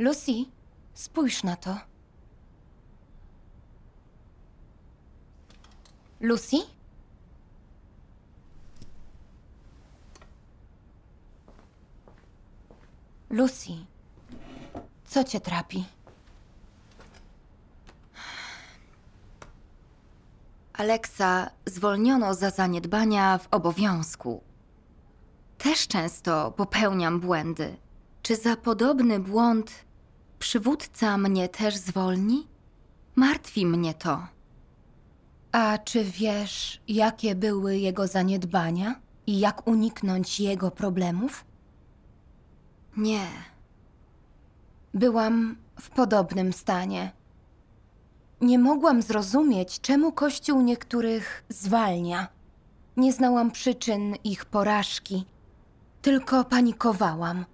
Lucy, spójrz na to. Lucy? Lucy, co cię trapi? Aleksa zwolniono za zaniedbania w obowiązku. Też często popełniam błędy. Czy za podobny błąd przywódca mnie też zwolni? Martwi mnie to. A czy wiesz, jakie były jego zaniedbania i jak uniknąć jego problemów? Nie. Byłam w podobnym stanie. Nie mogłam zrozumieć, czemu Kościół niektórych zwalnia. Nie znałam przyczyn ich porażki, tylko panikowałam.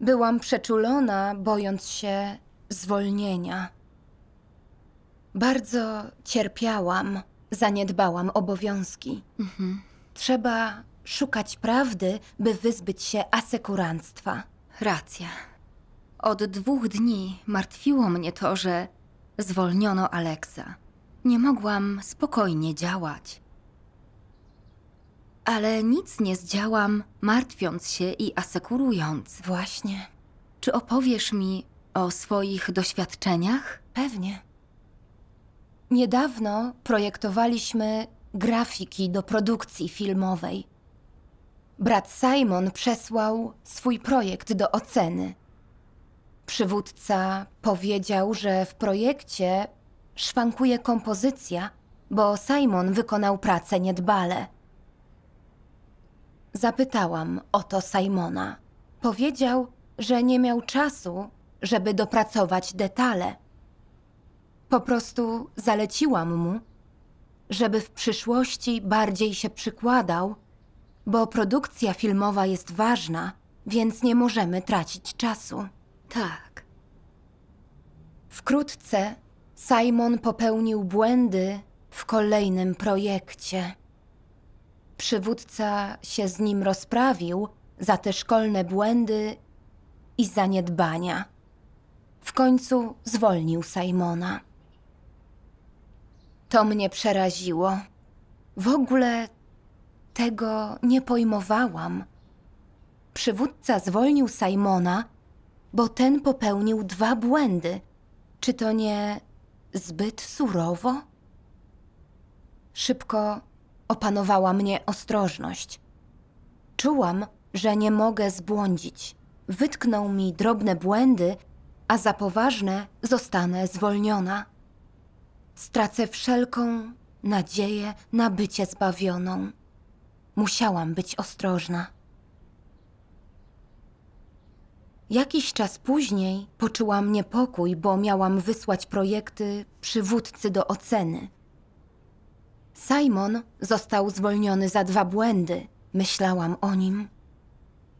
Byłam przeczulona, bojąc się zwolnienia. Bardzo cierpiałam, zaniedbałam obowiązki. Mhm. Trzeba szukać prawdy, by wyzbyć się asekuranstwa. Racja. Od dwóch dni martwiło mnie to, że zwolniono Aleksa. Nie mogłam spokojnie działać ale nic nie zdziałam, martwiąc się i asekurując. Właśnie. Czy opowiesz mi o swoich doświadczeniach? Pewnie. Niedawno projektowaliśmy grafiki do produkcji filmowej. Brat Simon przesłał swój projekt do oceny. Przywódca powiedział, że w projekcie szwankuje kompozycja, bo Simon wykonał pracę niedbale. Zapytałam o to Simona. Powiedział, że nie miał czasu, żeby dopracować detale. Po prostu zaleciłam mu, żeby w przyszłości bardziej się przykładał, bo produkcja filmowa jest ważna, więc nie możemy tracić czasu. Tak. Wkrótce Simon popełnił błędy w kolejnym projekcie. Przywódca się z nim rozprawił za te szkolne błędy i zaniedbania. W końcu zwolnił Simona. To mnie przeraziło. W ogóle tego nie pojmowałam. Przywódca zwolnił Simona, bo ten popełnił dwa błędy. Czy to nie zbyt surowo? Szybko Opanowała mnie ostrożność. Czułam, że nie mogę zbłądzić. Wytknął mi drobne błędy, a za poważne zostanę zwolniona. Stracę wszelką nadzieję na bycie zbawioną. Musiałam być ostrożna. Jakiś czas później poczułam niepokój, bo miałam wysłać projekty przywódcy do oceny. Simon został zwolniony za dwa błędy. Myślałam o nim.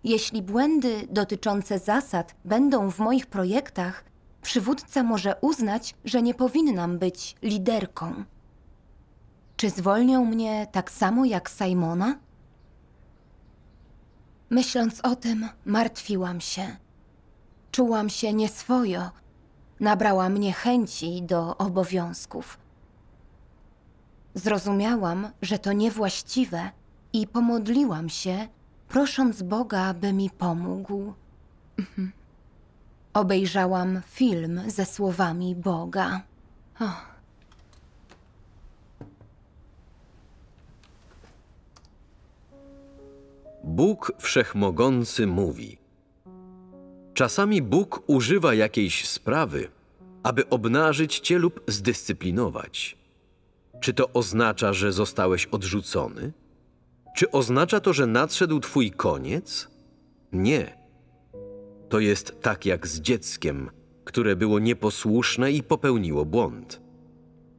Jeśli błędy dotyczące zasad będą w moich projektach, przywódca może uznać, że nie powinnam być liderką. Czy zwolnią mnie tak samo jak Simona? Myśląc o tym, martwiłam się. Czułam się nieswojo. Nabrała mnie chęci do obowiązków. Zrozumiałam, że to niewłaściwe i pomodliłam się, prosząc Boga, by mi pomógł. Mhm. Obejrzałam film ze słowami Boga. Oh. Bóg Wszechmogący mówi: Czasami Bóg używa jakiejś sprawy, aby obnażyć cię lub zdyscyplinować. Czy to oznacza, że zostałeś odrzucony? Czy oznacza to, że nadszedł twój koniec? Nie. To jest tak jak z dzieckiem, które było nieposłuszne i popełniło błąd.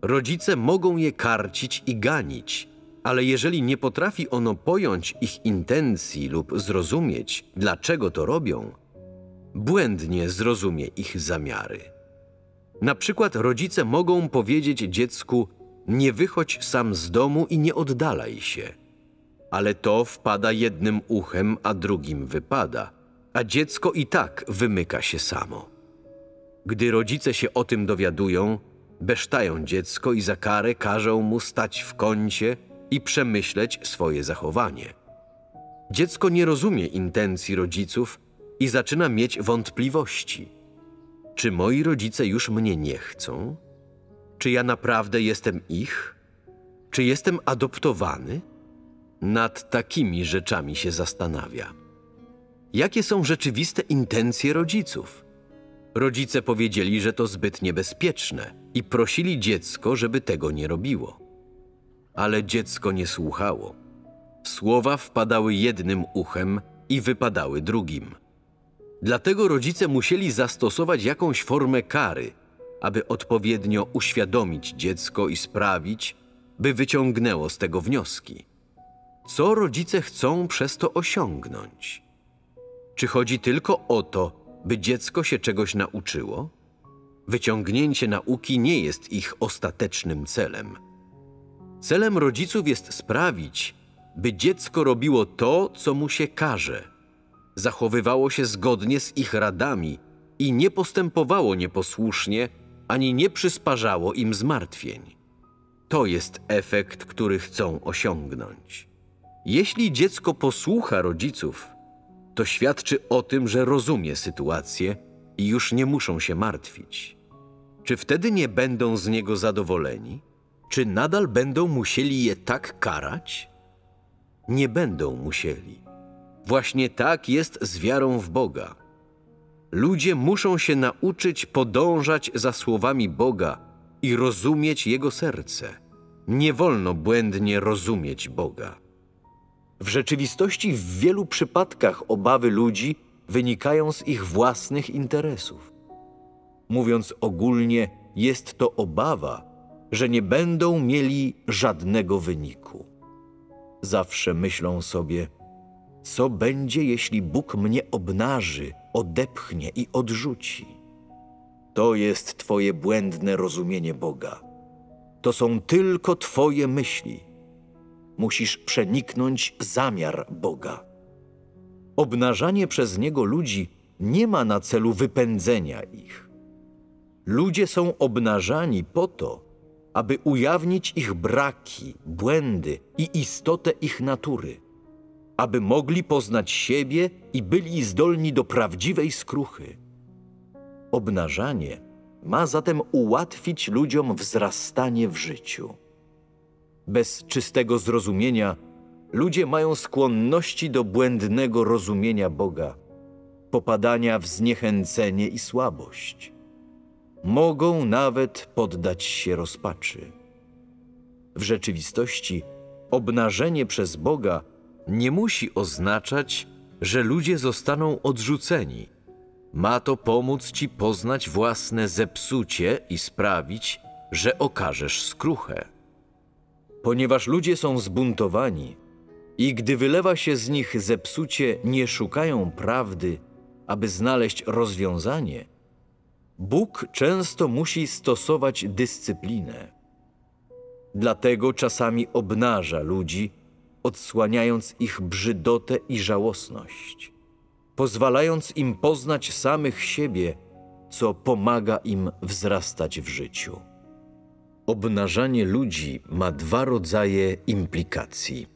Rodzice mogą je karcić i ganić, ale jeżeli nie potrafi ono pojąć ich intencji lub zrozumieć, dlaczego to robią, błędnie zrozumie ich zamiary. Na przykład rodzice mogą powiedzieć dziecku: nie wychodź sam z domu i nie oddalaj się. Ale to wpada jednym uchem, a drugim wypada, a dziecko i tak wymyka się samo. Gdy rodzice się o tym dowiadują, besztają dziecko i za karę każą mu stać w kącie i przemyśleć swoje zachowanie. Dziecko nie rozumie intencji rodziców i zaczyna mieć wątpliwości. Czy moi rodzice już mnie nie chcą? Czy ja naprawdę jestem ich? Czy jestem adoptowany? Nad takimi rzeczami się zastanawia. Jakie są rzeczywiste intencje rodziców? Rodzice powiedzieli, że to zbyt niebezpieczne i prosili dziecko, żeby tego nie robiło. Ale dziecko nie słuchało. Słowa wpadały jednym uchem i wypadały drugim. Dlatego rodzice musieli zastosować jakąś formę kary, aby odpowiednio uświadomić dziecko i sprawić, by wyciągnęło z tego wnioski. Co rodzice chcą przez to osiągnąć? Czy chodzi tylko o to, by dziecko się czegoś nauczyło? Wyciągnięcie nauki nie jest ich ostatecznym celem. Celem rodziców jest sprawić, by dziecko robiło to, co mu się każe, zachowywało się zgodnie z ich radami i nie postępowało nieposłusznie ani nie przysparzało im zmartwień. To jest efekt, który chcą osiągnąć. Jeśli dziecko posłucha rodziców, to świadczy o tym, że rozumie sytuację i już nie muszą się martwić. Czy wtedy nie będą z niego zadowoleni? Czy nadal będą musieli je tak karać? Nie będą musieli. Właśnie tak jest z wiarą w Boga Ludzie muszą się nauczyć podążać za słowami Boga i rozumieć Jego serce. Nie wolno błędnie rozumieć Boga. W rzeczywistości w wielu przypadkach obawy ludzi wynikają z ich własnych interesów. Mówiąc ogólnie, jest to obawa, że nie będą mieli żadnego wyniku. Zawsze myślą sobie, co będzie, jeśli Bóg mnie obnaży, odepchnie i odrzuci? To jest Twoje błędne rozumienie Boga. To są tylko Twoje myśli. Musisz przeniknąć zamiar Boga. Obnażanie przez Niego ludzi nie ma na celu wypędzenia ich. Ludzie są obnażani po to, aby ujawnić ich braki, błędy i istotę ich natury aby mogli poznać siebie i byli zdolni do prawdziwej skruchy. Obnażanie ma zatem ułatwić ludziom wzrastanie w życiu. Bez czystego zrozumienia ludzie mają skłonności do błędnego rozumienia Boga, popadania w zniechęcenie i słabość. Mogą nawet poddać się rozpaczy. W rzeczywistości obnażenie przez Boga – nie musi oznaczać, że ludzie zostaną odrzuceni. Ma to pomóc ci poznać własne zepsucie i sprawić, że okażesz skruchę. Ponieważ ludzie są zbuntowani i gdy wylewa się z nich zepsucie, nie szukają prawdy, aby znaleźć rozwiązanie, Bóg często musi stosować dyscyplinę. Dlatego czasami obnaża ludzi, odsłaniając ich brzydotę i żałosność, pozwalając im poznać samych siebie, co pomaga im wzrastać w życiu. Obnażanie ludzi ma dwa rodzaje implikacji.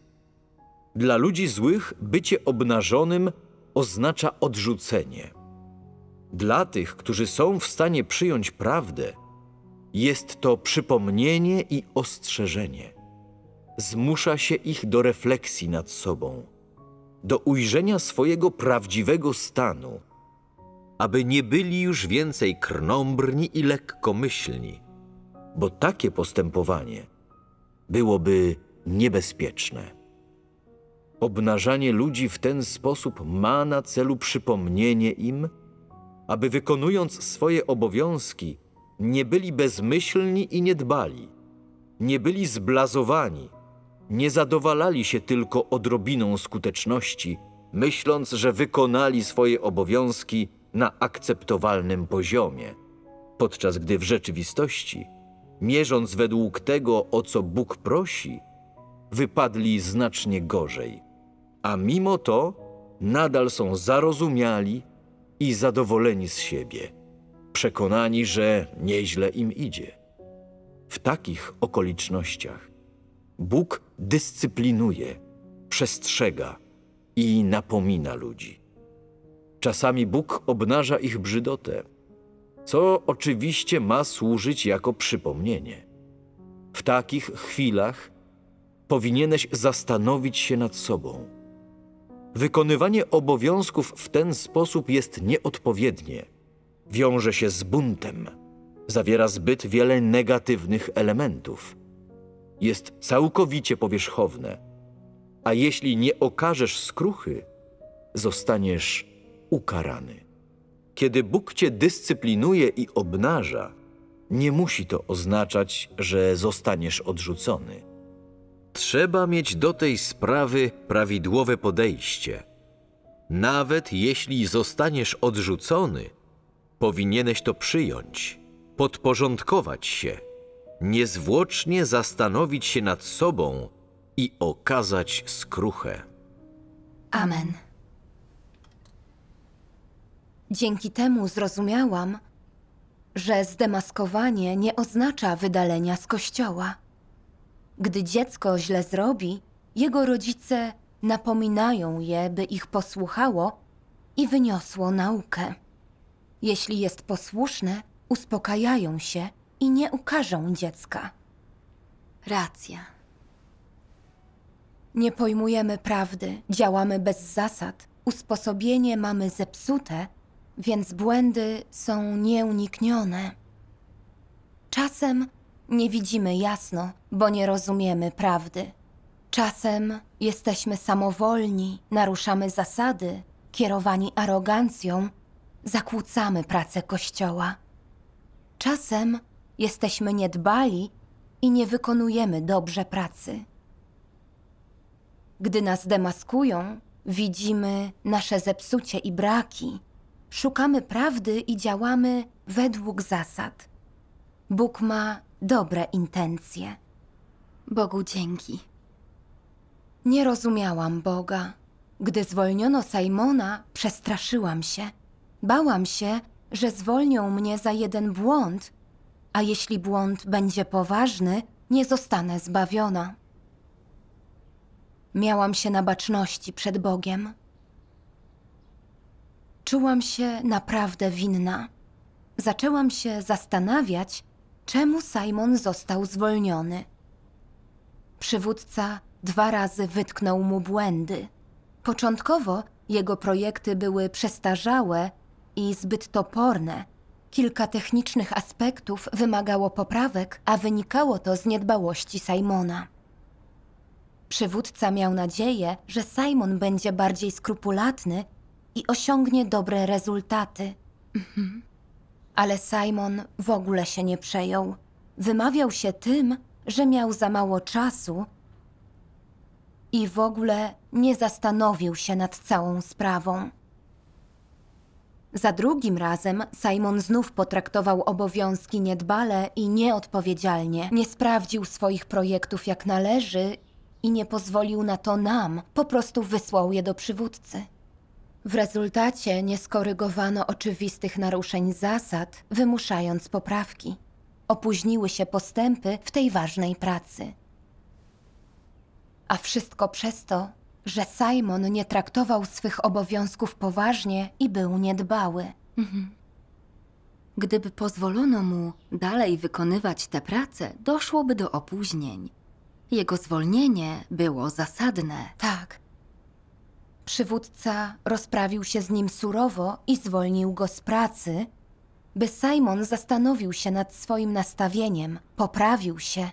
Dla ludzi złych bycie obnażonym oznacza odrzucenie. Dla tych, którzy są w stanie przyjąć prawdę, jest to przypomnienie i ostrzeżenie zmusza się ich do refleksji nad sobą, do ujrzenia swojego prawdziwego stanu, aby nie byli już więcej krnąbrni i lekkomyślni, bo takie postępowanie byłoby niebezpieczne. Obnażanie ludzi w ten sposób ma na celu przypomnienie im, aby wykonując swoje obowiązki, nie byli bezmyślni i niedbali, nie byli zblazowani, nie zadowalali się tylko odrobiną skuteczności, myśląc, że wykonali swoje obowiązki na akceptowalnym poziomie, podczas gdy w rzeczywistości, mierząc według tego, o co Bóg prosi, wypadli znacznie gorzej, a mimo to nadal są zarozumiali i zadowoleni z siebie, przekonani, że nieźle im idzie. W takich okolicznościach Bóg dyscyplinuje, przestrzega i napomina ludzi. Czasami Bóg obnaża ich brzydotę, co oczywiście ma służyć jako przypomnienie. W takich chwilach powinieneś zastanowić się nad sobą. Wykonywanie obowiązków w ten sposób jest nieodpowiednie, wiąże się z buntem, zawiera zbyt wiele negatywnych elementów jest całkowicie powierzchowne, a jeśli nie okażesz skruchy, zostaniesz ukarany. Kiedy Bóg cię dyscyplinuje i obnaża, nie musi to oznaczać, że zostaniesz odrzucony. Trzeba mieć do tej sprawy prawidłowe podejście. Nawet jeśli zostaniesz odrzucony, powinieneś to przyjąć, podporządkować się niezwłocznie zastanowić się nad sobą i okazać skruchę. Amen. Dzięki temu zrozumiałam, że zdemaskowanie nie oznacza wydalenia z kościoła. Gdy dziecko źle zrobi, jego rodzice napominają je, by ich posłuchało i wyniosło naukę. Jeśli jest posłuszne, uspokajają się i nie ukarzą dziecka. Racja. Nie pojmujemy prawdy, działamy bez zasad, usposobienie mamy zepsute, więc błędy są nieuniknione. Czasem nie widzimy jasno, bo nie rozumiemy prawdy. Czasem jesteśmy samowolni, naruszamy zasady, kierowani arogancją, zakłócamy pracę Kościoła. Czasem Jesteśmy niedbali i nie wykonujemy dobrze pracy. Gdy nas demaskują, widzimy nasze zepsucie i braki. Szukamy prawdy i działamy według zasad. Bóg ma dobre intencje. Bogu dzięki. Nie rozumiałam Boga. Gdy zwolniono Simona, przestraszyłam się. Bałam się, że zwolnią mnie za jeden błąd a jeśli błąd będzie poważny, nie zostanę zbawiona. Miałam się na baczności przed Bogiem. Czułam się naprawdę winna. Zaczęłam się zastanawiać, czemu Simon został zwolniony. Przywódca dwa razy wytknął mu błędy. Początkowo jego projekty były przestarzałe i zbyt toporne, Kilka technicznych aspektów wymagało poprawek, a wynikało to z niedbałości Simona. Przywódca miał nadzieję, że Simon będzie bardziej skrupulatny i osiągnie dobre rezultaty. Mhm. Ale Simon w ogóle się nie przejął. Wymawiał się tym, że miał za mało czasu i w ogóle nie zastanowił się nad całą sprawą. Za drugim razem Simon znów potraktował obowiązki niedbale i nieodpowiedzialnie. Nie sprawdził swoich projektów jak należy i nie pozwolił na to nam, po prostu wysłał je do przywódcy. W rezultacie nie skorygowano oczywistych naruszeń zasad, wymuszając poprawki. Opóźniły się postępy w tej ważnej pracy. A wszystko przez to, że Simon nie traktował swych obowiązków poważnie i był niedbały. Mhm. Gdyby pozwolono mu dalej wykonywać tę pracę, doszłoby do opóźnień. Jego zwolnienie było zasadne. Tak. Przywódca rozprawił się z nim surowo i zwolnił go z pracy, by Simon zastanowił się nad swoim nastawieniem, poprawił się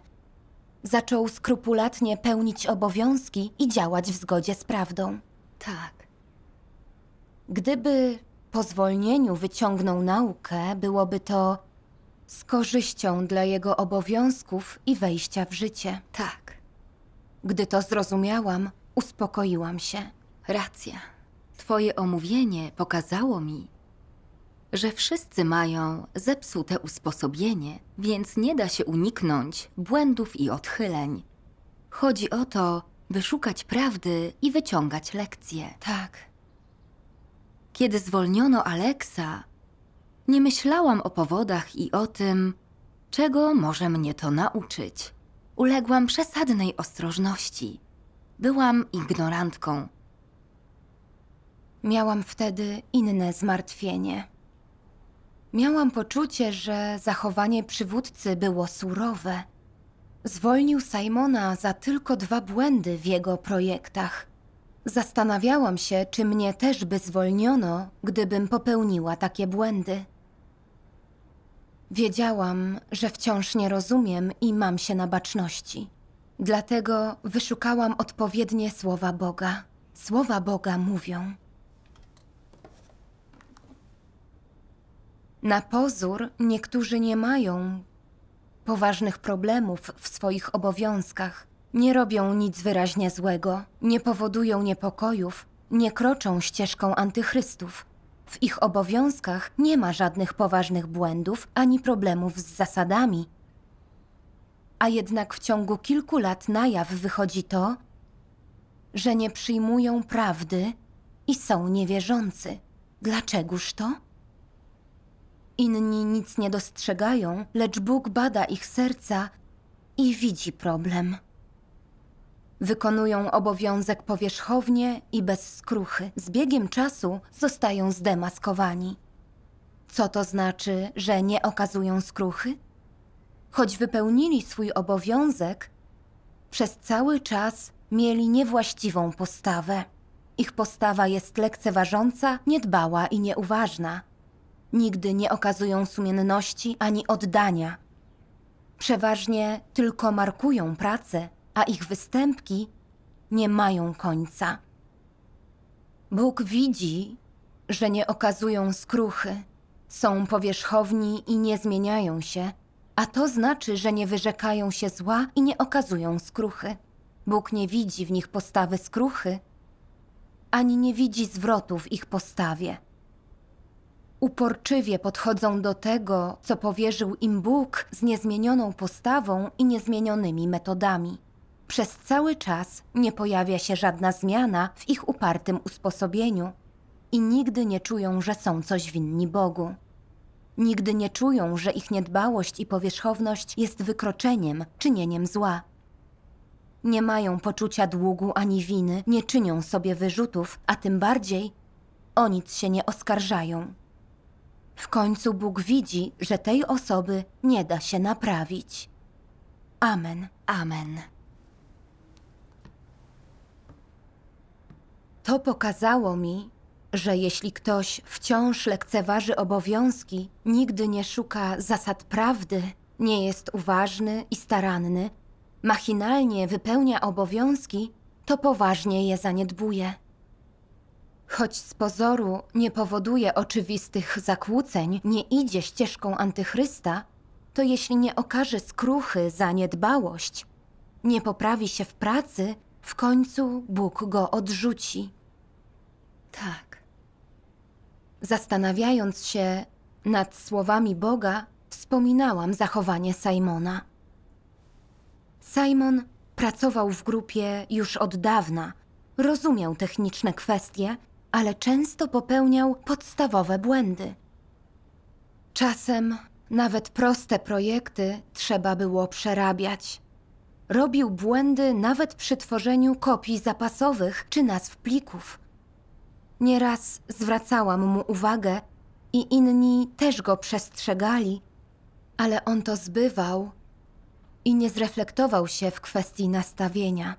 Zaczął skrupulatnie pełnić obowiązki i działać w zgodzie z prawdą. Tak. Gdyby po zwolnieniu wyciągnął naukę, byłoby to z korzyścią dla jego obowiązków i wejścia w życie. Tak. Gdy to zrozumiałam, uspokoiłam się. Racja. Twoje omówienie pokazało mi, że wszyscy mają zepsute usposobienie, więc nie da się uniknąć błędów i odchyleń. Chodzi o to, by szukać prawdy i wyciągać lekcje. Tak. Kiedy zwolniono Aleksa, nie myślałam o powodach i o tym, czego może mnie to nauczyć. Uległam przesadnej ostrożności. Byłam ignorantką. Miałam wtedy inne zmartwienie. Miałam poczucie, że zachowanie przywódcy było surowe. Zwolnił Simona za tylko dwa błędy w jego projektach. Zastanawiałam się, czy mnie też by zwolniono, gdybym popełniła takie błędy. Wiedziałam, że wciąż nie rozumiem i mam się na baczności. Dlatego wyszukałam odpowiednie słowa Boga. Słowa Boga mówią. Na pozór niektórzy nie mają poważnych problemów w swoich obowiązkach, nie robią nic wyraźnie złego, nie powodują niepokojów, nie kroczą ścieżką antychrystów. W ich obowiązkach nie ma żadnych poważnych błędów ani problemów z zasadami. A jednak w ciągu kilku lat na jaw wychodzi to, że nie przyjmują prawdy i są niewierzący. Dlaczegoż to? Inni nic nie dostrzegają, lecz Bóg bada ich serca i widzi problem. Wykonują obowiązek powierzchownie i bez skruchy. Z biegiem czasu zostają zdemaskowani. Co to znaczy, że nie okazują skruchy? Choć wypełnili swój obowiązek, przez cały czas mieli niewłaściwą postawę. Ich postawa jest lekceważąca, niedbała i nieuważna. Nigdy nie okazują sumienności ani oddania. Przeważnie tylko markują pracę, a ich występki nie mają końca. Bóg widzi, że nie okazują skruchy, są powierzchowni i nie zmieniają się, a to znaczy, że nie wyrzekają się zła i nie okazują skruchy. Bóg nie widzi w nich postawy skruchy, ani nie widzi zwrotu w ich postawie. Uporczywie podchodzą do tego, co powierzył im Bóg z niezmienioną postawą i niezmienionymi metodami. Przez cały czas nie pojawia się żadna zmiana w ich upartym usposobieniu i nigdy nie czują, że są coś winni Bogu. Nigdy nie czują, że ich niedbałość i powierzchowność jest wykroczeniem, czynieniem zła. Nie mają poczucia długu ani winy, nie czynią sobie wyrzutów, a tym bardziej o nic się nie oskarżają. W końcu Bóg widzi, że tej osoby nie da się naprawić. Amen, amen. To pokazało mi, że jeśli ktoś wciąż lekceważy obowiązki, nigdy nie szuka zasad prawdy, nie jest uważny i staranny, machinalnie wypełnia obowiązki, to poważnie je zaniedbuje. Choć z pozoru nie powoduje oczywistych zakłóceń, nie idzie ścieżką antychrysta, to jeśli nie okaże skruchy za niedbałość, nie poprawi się w pracy, w końcu Bóg go odrzuci. Tak. Zastanawiając się nad słowami Boga, wspominałam zachowanie Simona. Simon pracował w grupie już od dawna, rozumiał techniczne kwestie ale często popełniał podstawowe błędy. Czasem nawet proste projekty trzeba było przerabiać. Robił błędy nawet przy tworzeniu kopii zapasowych czy nazw plików. Nieraz zwracałam mu uwagę i inni też go przestrzegali, ale on to zbywał i nie zreflektował się w kwestii nastawienia.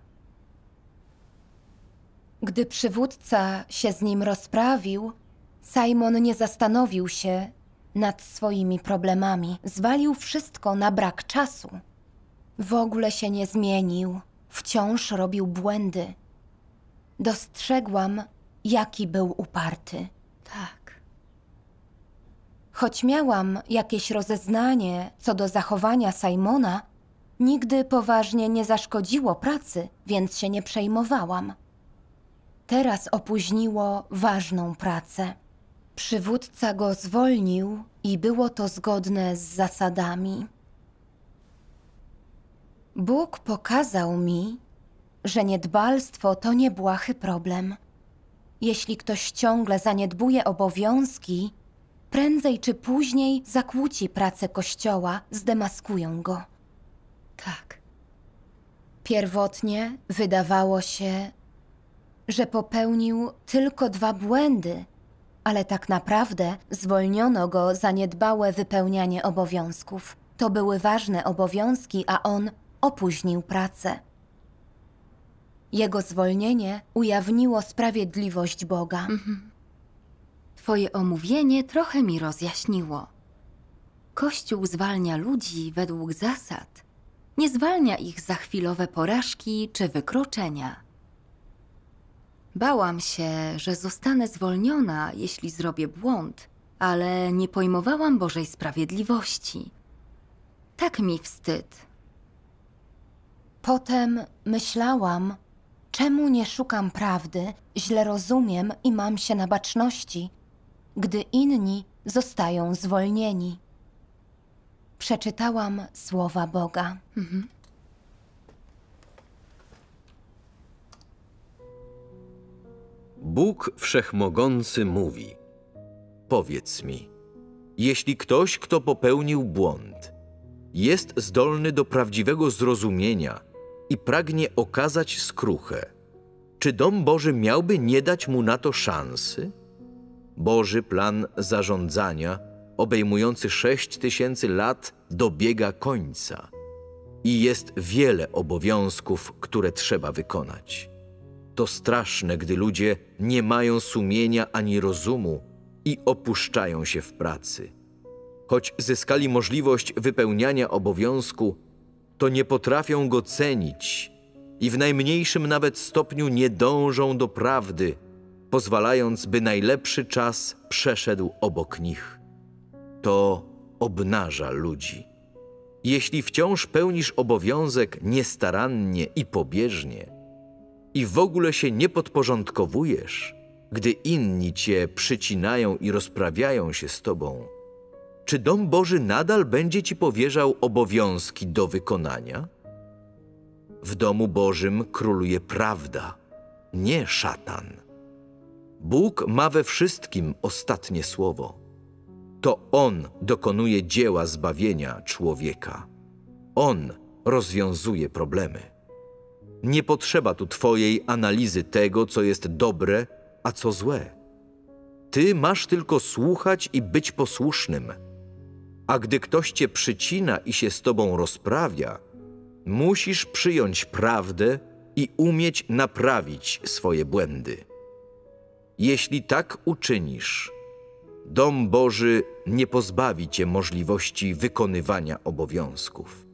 Gdy przywódca się z nim rozprawił, Simon nie zastanowił się nad swoimi problemami. Zwalił wszystko na brak czasu. W ogóle się nie zmienił, wciąż robił błędy. Dostrzegłam, jaki był uparty. Tak. Choć miałam jakieś rozeznanie co do zachowania Simona, nigdy poważnie nie zaszkodziło pracy, więc się nie przejmowałam teraz opóźniło ważną pracę. Przywódca go zwolnił i było to zgodne z zasadami. Bóg pokazał mi, że niedbalstwo to nie błahy problem. Jeśli ktoś ciągle zaniedbuje obowiązki, prędzej czy później zakłóci pracę kościoła, zdemaskują go. Tak. Pierwotnie wydawało się, że popełnił tylko dwa błędy, ale tak naprawdę zwolniono go za niedbałe wypełnianie obowiązków. To były ważne obowiązki, a on opóźnił pracę. Jego zwolnienie ujawniło sprawiedliwość Boga. Mhm. Twoje omówienie trochę mi rozjaśniło. Kościół zwalnia ludzi według zasad, nie zwalnia ich za chwilowe porażki czy wykroczenia. Bałam się, że zostanę zwolniona, jeśli zrobię błąd, ale nie pojmowałam Bożej sprawiedliwości. Tak mi wstyd. Potem myślałam, czemu nie szukam prawdy, źle rozumiem i mam się na baczności, gdy inni zostają zwolnieni. Przeczytałam słowa Boga. Mhm. Bóg Wszechmogący mówi: Powiedz mi, jeśli ktoś, kto popełnił błąd, jest zdolny do prawdziwego zrozumienia i pragnie okazać skruchę, czy dom Boży miałby nie dać mu na to szansy? Boży plan zarządzania, obejmujący sześć tysięcy lat, dobiega końca i jest wiele obowiązków, które trzeba wykonać. To straszne, gdy ludzie nie mają sumienia ani rozumu i opuszczają się w pracy. Choć zyskali możliwość wypełniania obowiązku, to nie potrafią go cenić i w najmniejszym nawet stopniu nie dążą do prawdy, pozwalając, by najlepszy czas przeszedł obok nich. To obnaża ludzi. Jeśli wciąż pełnisz obowiązek niestarannie i pobieżnie, i w ogóle się nie podporządkowujesz, gdy inni cię przycinają i rozprawiają się z tobą, czy Dom Boży nadal będzie ci powierzał obowiązki do wykonania? W Domu Bożym króluje prawda, nie szatan. Bóg ma we wszystkim ostatnie słowo. To On dokonuje dzieła zbawienia człowieka. On rozwiązuje problemy. Nie potrzeba tu Twojej analizy tego, co jest dobre, a co złe. Ty masz tylko słuchać i być posłusznym. A gdy ktoś cię przycina i się z tobą rozprawia, musisz przyjąć prawdę i umieć naprawić swoje błędy. Jeśli tak uczynisz, Dom Boży nie pozbawi cię możliwości wykonywania obowiązków.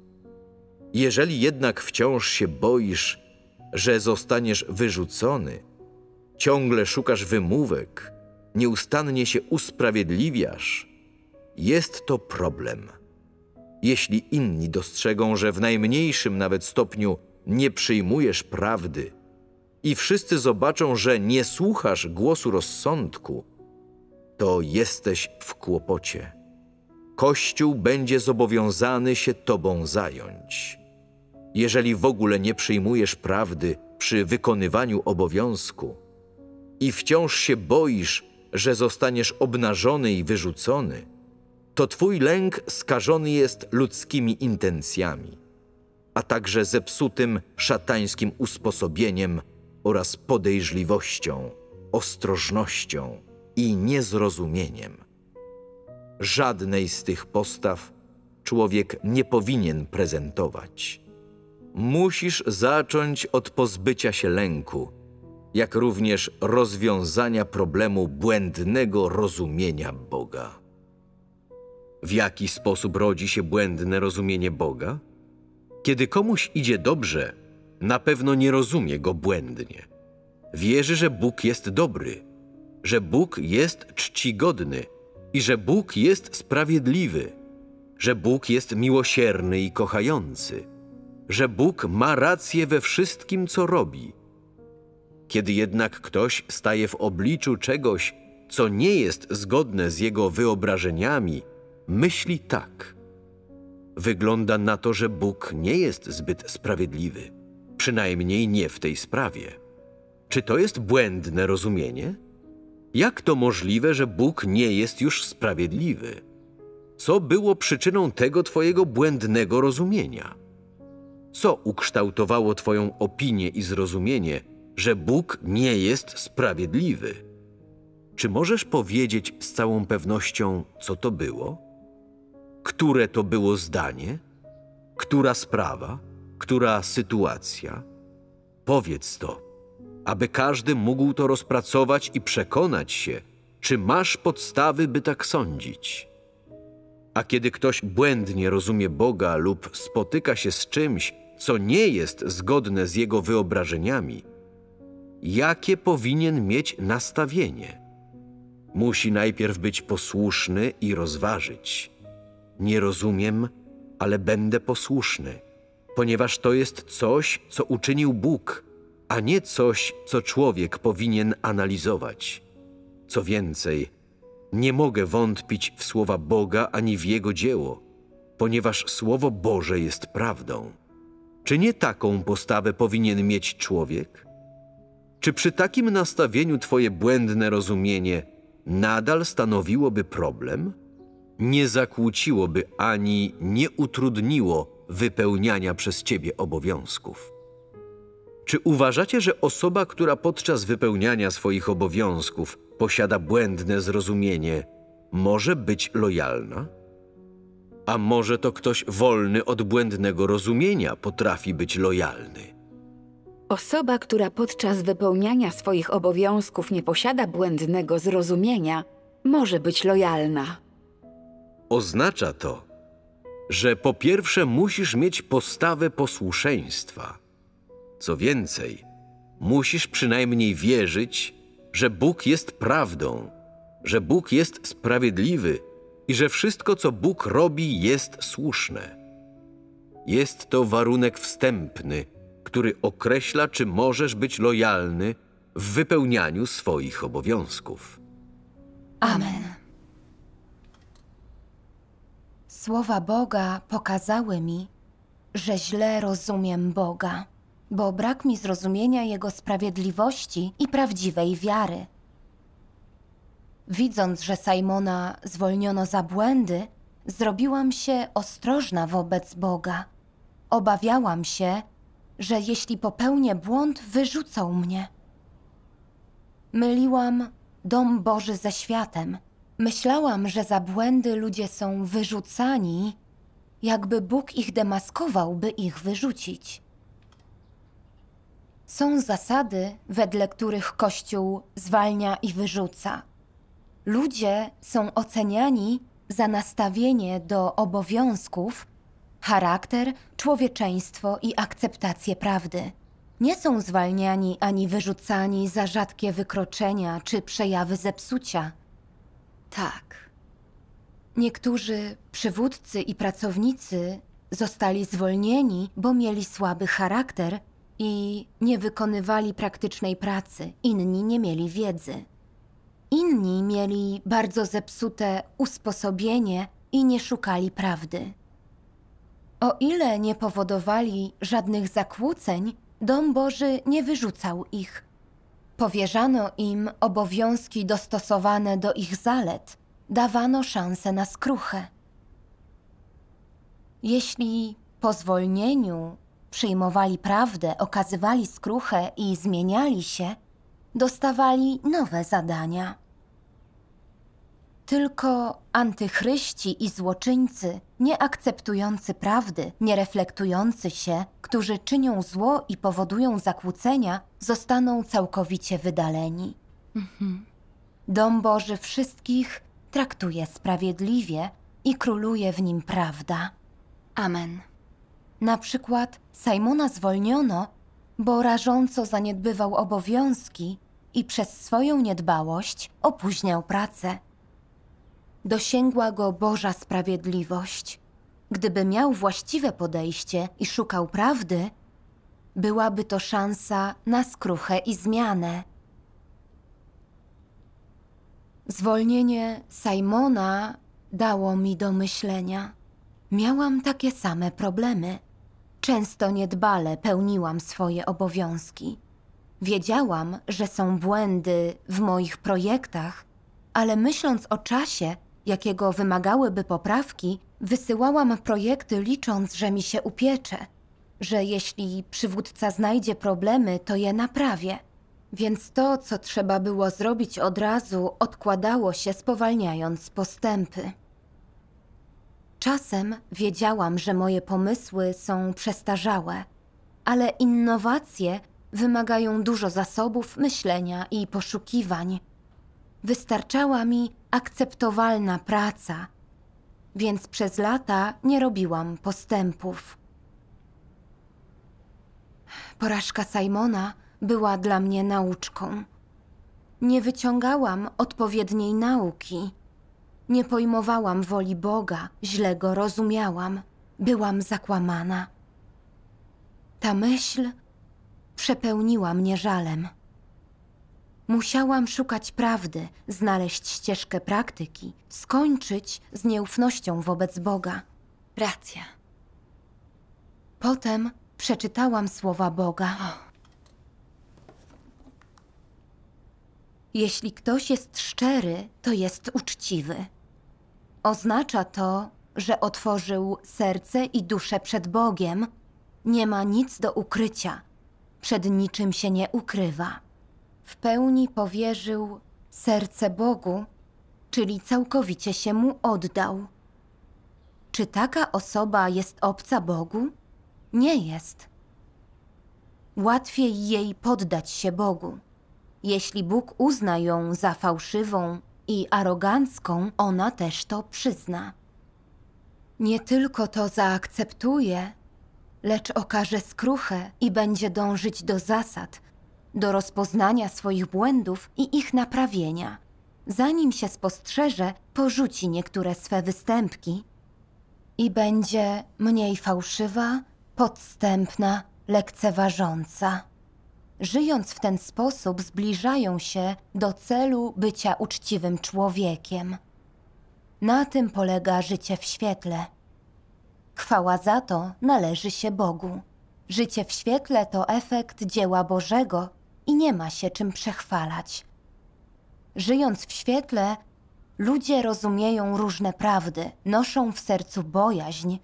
Jeżeli jednak wciąż się boisz, że zostaniesz wyrzucony, ciągle szukasz wymówek, nieustannie się usprawiedliwiasz, jest to problem. Jeśli inni dostrzegą, że w najmniejszym nawet stopniu nie przyjmujesz prawdy i wszyscy zobaczą, że nie słuchasz głosu rozsądku, to jesteś w kłopocie. Kościół będzie zobowiązany się Tobą zająć jeżeli w ogóle nie przyjmujesz prawdy przy wykonywaniu obowiązku i wciąż się boisz, że zostaniesz obnażony i wyrzucony, to twój lęk skażony jest ludzkimi intencjami, a także zepsutym szatańskim usposobieniem oraz podejrzliwością, ostrożnością i niezrozumieniem. Żadnej z tych postaw człowiek nie powinien prezentować musisz zacząć od pozbycia się lęku, jak również rozwiązania problemu błędnego rozumienia Boga. W jaki sposób rodzi się błędne rozumienie Boga? Kiedy komuś idzie dobrze, na pewno nie rozumie go błędnie. Wierzy, że Bóg jest dobry, że Bóg jest czcigodny i że Bóg jest sprawiedliwy, że Bóg jest miłosierny i kochający że Bóg ma rację we wszystkim, co robi. Kiedy jednak ktoś staje w obliczu czegoś, co nie jest zgodne z jego wyobrażeniami, myśli tak. Wygląda na to, że Bóg nie jest zbyt sprawiedliwy, przynajmniej nie w tej sprawie. Czy to jest błędne rozumienie? Jak to możliwe, że Bóg nie jest już sprawiedliwy? Co było przyczyną tego Twojego błędnego rozumienia? Co ukształtowało Twoją opinię i zrozumienie, że Bóg nie jest sprawiedliwy? Czy możesz powiedzieć z całą pewnością, co to było? Które to było zdanie? Która sprawa? Która sytuacja? Powiedz to, aby każdy mógł to rozpracować i przekonać się, czy masz podstawy, by tak sądzić. A kiedy ktoś błędnie rozumie Boga lub spotyka się z czymś, co nie jest zgodne z jego wyobrażeniami, jakie powinien mieć nastawienie. Musi najpierw być posłuszny i rozważyć. Nie rozumiem, ale będę posłuszny, ponieważ to jest coś, co uczynił Bóg, a nie coś, co człowiek powinien analizować. Co więcej, nie mogę wątpić w słowa Boga ani w Jego dzieło, ponieważ Słowo Boże jest prawdą. Czy nie taką postawę powinien mieć człowiek? Czy przy takim nastawieniu Twoje błędne rozumienie nadal stanowiłoby problem? Nie zakłóciłoby ani nie utrudniło wypełniania przez Ciebie obowiązków. Czy uważacie, że osoba, która podczas wypełniania swoich obowiązków posiada błędne zrozumienie, może być lojalna? A może to ktoś wolny od błędnego rozumienia potrafi być lojalny? Osoba, która podczas wypełniania swoich obowiązków nie posiada błędnego zrozumienia, może być lojalna. Oznacza to, że po pierwsze musisz mieć postawę posłuszeństwa. Co więcej, musisz przynajmniej wierzyć, że Bóg jest prawdą, że Bóg jest sprawiedliwy i że wszystko, co Bóg robi, jest słuszne. Jest to warunek wstępny, który określa, czy możesz być lojalny w wypełnianiu swoich obowiązków. Amen. Słowa Boga pokazały mi, że źle rozumiem Boga, bo brak mi zrozumienia Jego sprawiedliwości i prawdziwej wiary. Widząc, że Simona zwolniono za błędy, zrobiłam się ostrożna wobec Boga. Obawiałam się, że jeśli popełnię błąd, wyrzucą mnie. Myliłam dom Boży ze światem. Myślałam, że za błędy ludzie są wyrzucani, jakby Bóg ich demaskował, by ich wyrzucić. Są zasady, wedle których Kościół zwalnia i wyrzuca ludzie są oceniani za nastawienie do obowiązków, charakter, człowieczeństwo i akceptację prawdy. Nie są zwalniani ani wyrzucani za rzadkie wykroczenia czy przejawy zepsucia. Tak. Niektórzy przywódcy i pracownicy zostali zwolnieni, bo mieli słaby charakter i nie wykonywali praktycznej pracy, inni nie mieli wiedzy. Inni mieli bardzo zepsute usposobienie i nie szukali prawdy. O ile nie powodowali żadnych zakłóceń, Dom Boży nie wyrzucał ich. Powierzano im obowiązki dostosowane do ich zalet, dawano szansę na skruchę. Jeśli po zwolnieniu przyjmowali prawdę, okazywali skruchę i zmieniali się, dostawali nowe zadania. Tylko antychryści i złoczyńcy, nieakceptujący prawdy, niereflektujący się, którzy czynią zło i powodują zakłócenia, zostaną całkowicie wydaleni. Mhm. Dom Boży wszystkich traktuje sprawiedliwie i króluje w nim prawda. Amen. Na przykład Simona zwolniono, bo rażąco zaniedbywał obowiązki i przez swoją niedbałość opóźniał pracę dosięgła go Boża sprawiedliwość. Gdyby miał właściwe podejście i szukał prawdy, byłaby to szansa na skruchę i zmianę. Zwolnienie Simona dało mi do myślenia. Miałam takie same problemy. Często niedbale pełniłam swoje obowiązki. Wiedziałam, że są błędy w moich projektach, ale myśląc o czasie, jakiego wymagałyby poprawki, wysyłałam projekty licząc, że mi się upiecze, że jeśli przywódca znajdzie problemy, to je naprawię. Więc to, co trzeba było zrobić od razu, odkładało się, spowalniając postępy. Czasem wiedziałam, że moje pomysły są przestarzałe, ale innowacje wymagają dużo zasobów, myślenia i poszukiwań. Wystarczała mi akceptowalna praca, więc przez lata nie robiłam postępów. Porażka Simona była dla mnie nauczką. Nie wyciągałam odpowiedniej nauki. Nie pojmowałam woli Boga, źle go rozumiałam, byłam zakłamana. Ta myśl przepełniła mnie żalem. Musiałam szukać prawdy, znaleźć ścieżkę praktyki, skończyć z nieufnością wobec Boga. Racja. Potem przeczytałam słowa Boga. Jeśli ktoś jest szczery, to jest uczciwy. Oznacza to, że otworzył serce i duszę przed Bogiem. Nie ma nic do ukrycia. Przed niczym się nie ukrywa w pełni powierzył serce Bogu, czyli całkowicie się mu oddał. Czy taka osoba jest obca Bogu? Nie jest. Łatwiej jej poddać się Bogu. Jeśli Bóg uzna ją za fałszywą i arogancką, ona też to przyzna. Nie tylko to zaakceptuje, lecz okaże skruchę i będzie dążyć do zasad, do rozpoznania swoich błędów i ich naprawienia. Zanim się spostrzeże, porzuci niektóre swe występki i będzie mniej fałszywa, podstępna, lekceważąca. Żyjąc w ten sposób, zbliżają się do celu bycia uczciwym człowiekiem. Na tym polega życie w świetle. Chwała za to należy się Bogu. Życie w świetle to efekt dzieła Bożego, i nie ma się czym przechwalać. Żyjąc w świetle, ludzie rozumieją różne prawdy, noszą w sercu bojaźń,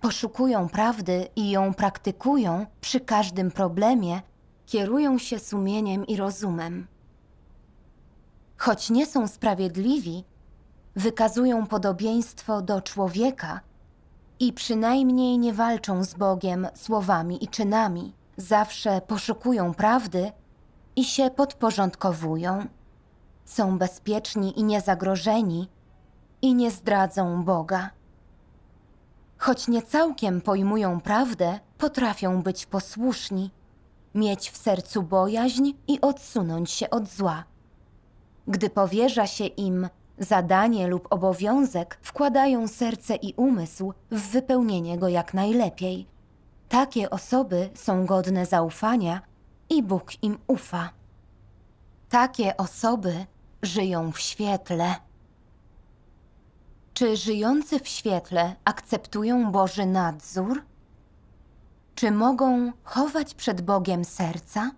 poszukują prawdy i ją praktykują przy każdym problemie, kierują się sumieniem i rozumem. Choć nie są sprawiedliwi, wykazują podobieństwo do człowieka i przynajmniej nie walczą z Bogiem słowami i czynami. Zawsze poszukują prawdy i się podporządkowują. Są bezpieczni i niezagrożeni i nie zdradzą Boga. Choć nie całkiem pojmują prawdę, potrafią być posłuszni, mieć w sercu bojaźń i odsunąć się od zła. Gdy powierza się im zadanie lub obowiązek, wkładają serce i umysł w wypełnienie go jak najlepiej. Takie osoby są godne zaufania i Bóg im ufa. Takie osoby żyją w świetle. Czy żyjący w świetle akceptują Boży nadzór? Czy mogą chować przed Bogiem serca?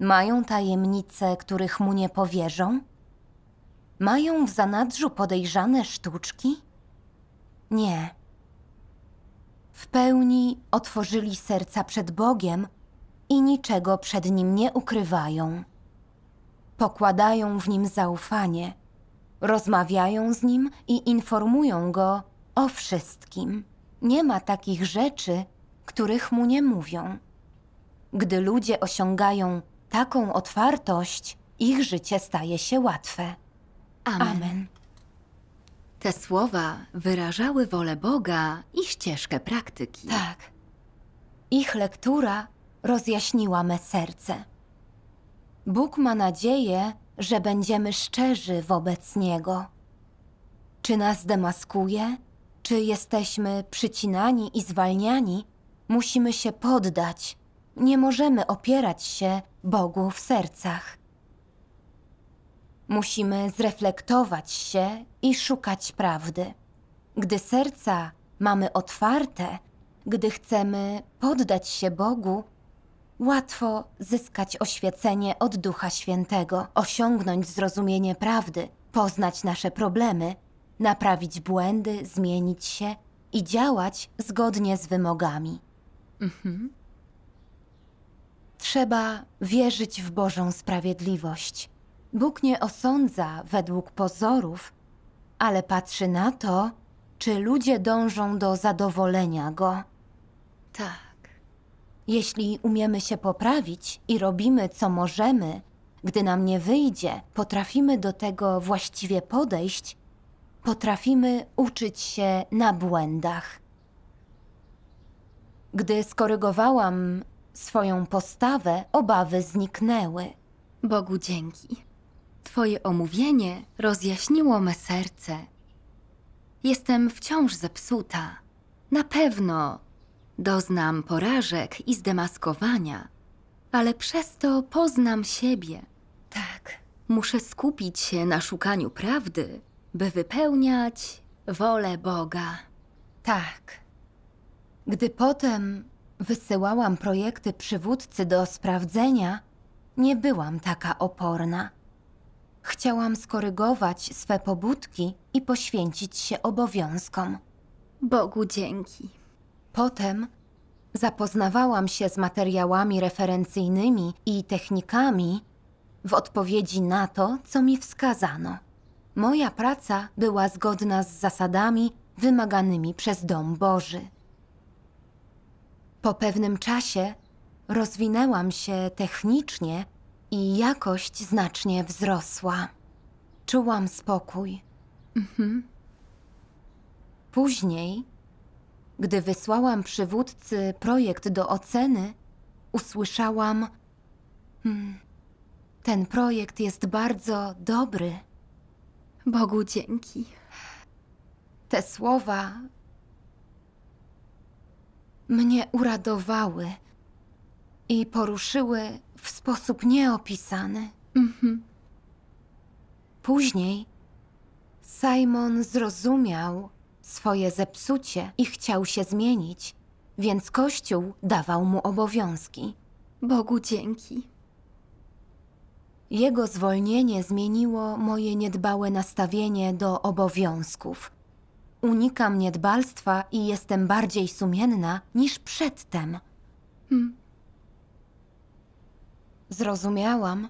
Mają tajemnice, których mu nie powierzą? Mają w zanadrzu podejrzane sztuczki? Nie. W pełni otworzyli serca przed Bogiem i niczego przed nim nie ukrywają. Pokładają w nim zaufanie, rozmawiają z nim i informują go o wszystkim. Nie ma takich rzeczy, których mu nie mówią. Gdy ludzie osiągają taką otwartość, ich życie staje się łatwe. Amen. Amen. Te słowa wyrażały wolę Boga i ścieżkę praktyki. Tak. Ich lektura rozjaśniła me serce. Bóg ma nadzieję, że będziemy szczerzy wobec Niego. Czy nas demaskuje, czy jesteśmy przycinani i zwalniani, musimy się poddać. Nie możemy opierać się Bogu w sercach. Musimy zreflektować się i szukać prawdy. Gdy serca mamy otwarte, gdy chcemy poddać się Bogu, Łatwo zyskać oświecenie od Ducha Świętego, osiągnąć zrozumienie prawdy, poznać nasze problemy, naprawić błędy, zmienić się i działać zgodnie z wymogami. Mhm. Trzeba wierzyć w Bożą sprawiedliwość. Bóg nie osądza według pozorów, ale patrzy na to, czy ludzie dążą do zadowolenia Go. Tak. Jeśli umiemy się poprawić i robimy, co możemy, gdy nam nie wyjdzie, potrafimy do tego właściwie podejść, potrafimy uczyć się na błędach. Gdy skorygowałam swoją postawę, obawy zniknęły. Bogu dzięki. Twoje omówienie rozjaśniło me serce. Jestem wciąż zepsuta. Na pewno Doznam porażek i zdemaskowania, ale przez to poznam siebie. Tak. Muszę skupić się na szukaniu prawdy, by wypełniać wolę Boga. Tak. Gdy potem wysyłałam projekty przywódcy do sprawdzenia, nie byłam taka oporna. Chciałam skorygować swe pobudki i poświęcić się obowiązkom. Bogu dzięki. Potem zapoznawałam się z materiałami referencyjnymi i technikami w odpowiedzi na to, co mi wskazano. Moja praca była zgodna z zasadami wymaganymi przez Dom Boży. Po pewnym czasie rozwinęłam się technicznie i jakość znacznie wzrosła. Czułam spokój. Mhm. Później gdy wysłałam przywódcy projekt do oceny, usłyszałam: hmm, Ten projekt jest bardzo dobry. Bogu dzięki. Te słowa mnie uradowały i poruszyły w sposób nieopisany. Mhm. Później Simon zrozumiał, swoje zepsucie i chciał się zmienić, więc Kościół dawał mu obowiązki. Bogu dzięki. Jego zwolnienie zmieniło moje niedbałe nastawienie do obowiązków. Unikam niedbalstwa i jestem bardziej sumienna niż przedtem. Hmm. Zrozumiałam,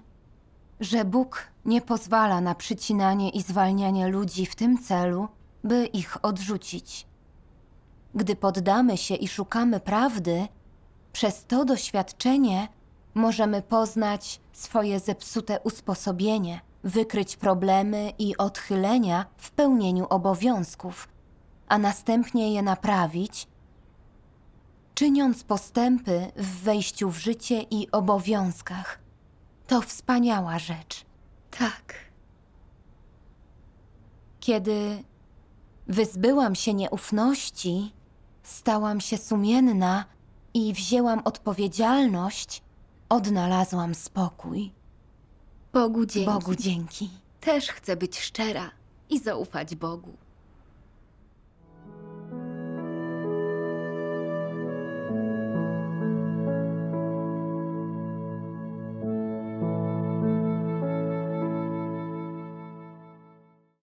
że Bóg nie pozwala na przycinanie i zwalnianie ludzi w tym celu, by ich odrzucić. Gdy poddamy się i szukamy prawdy, przez to doświadczenie możemy poznać swoje zepsute usposobienie, wykryć problemy i odchylenia w pełnieniu obowiązków, a następnie je naprawić, czyniąc postępy w wejściu w życie i obowiązkach. To wspaniała rzecz. Tak. Kiedy Wyzbyłam się nieufności, stałam się sumienna i wzięłam odpowiedzialność, odnalazłam spokój. Bogu dzięki. Bogu dzięki. Też chcę być szczera i zaufać Bogu.